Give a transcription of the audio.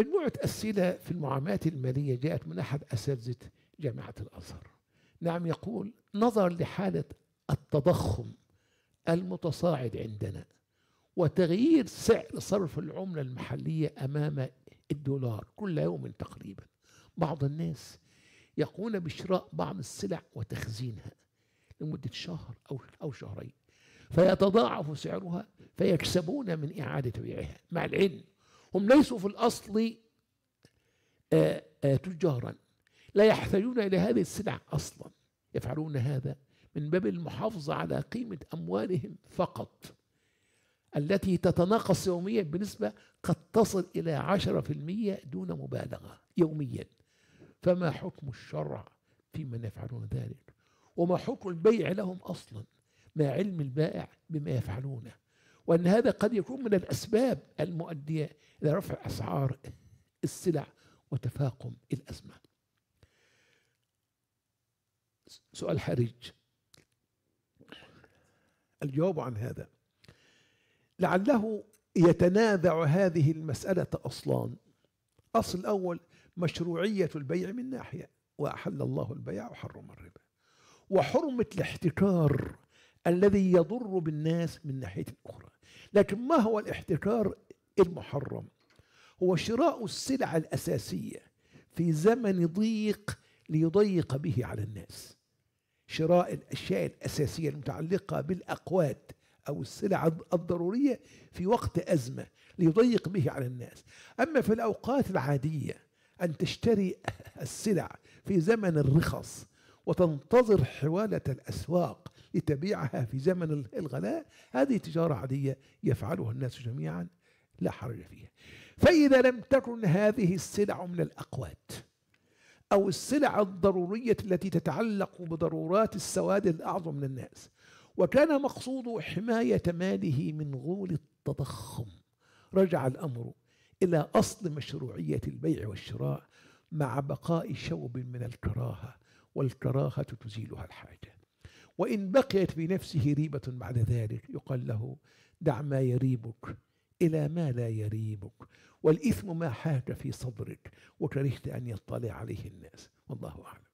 مجموعة أسئلة في المعاملات المالية جاءت من أحد أساتذة جامعة الأزهر نعم يقول نظرا لحالة التضخم المتصاعد عندنا وتغيير سعر صرف العملة المحلية أمام الدولار كل يوم تقريبا بعض الناس يقومون بشراء بعض السلع وتخزينها لمدة شهر أو أو شهرين فيتضاعف سعرها فيكسبون من إعادة بيعها مع العلم هم ليسوا في الأصل آه، آه، تجارا لا يحتاجون إلى هذه السلع أصلا يفعلون هذا من باب المحافظة على قيمة أموالهم فقط التي تتناقص يوميا بنسبة قد تصل إلى 10% دون مبالغة يوميا فما حكم الشرع في من يفعلون ذلك وما حكم البيع لهم أصلا ما علم البائع بما يفعلونه وأن هذا قد يكون من الأسباب المؤدية إلى رفع أسعار السلع وتفاقم الأزمة سؤال حرج الجواب عن هذا لعله يتنازع هذه المسألة أصلان أصل الأول مشروعية البيع من ناحية وأحل الله البيع وحرم الربا وحرمة الاحتكار الذي يضر بالناس من ناحية أخرى لكن ما هو الاحتكار المحرم هو شراء السلع الأساسية في زمن ضيق ليضيق به على الناس شراء الأشياء الأساسية المتعلقة بالأقوات أو السلع الضرورية في وقت أزمة ليضيق به على الناس أما في الأوقات العادية أن تشتري السلع في زمن الرخص وتنتظر حوالة الأسواق لتبيعها في زمن الغلاء هذه تجارة عادية يفعلها الناس جميعا لا حرج فيها فإذا لم تكن هذه السلع من الأقوات أو السلع الضرورية التي تتعلق بضرورات السواد الأعظم من الناس وكان مقصود حماية ماله من غول التضخم رجع الأمر إلى أصل مشروعية البيع والشراء مع بقاء شوب من الكراهة والكراهة تزيلها الحاجة وإن بقيت في نفسه ريبة بعد ذلك يقال له دع ما يريبك إلى ما لا يريبك والإثم ما حاك في صدرك وكرهت أن يطلع عليه الناس والله أعلم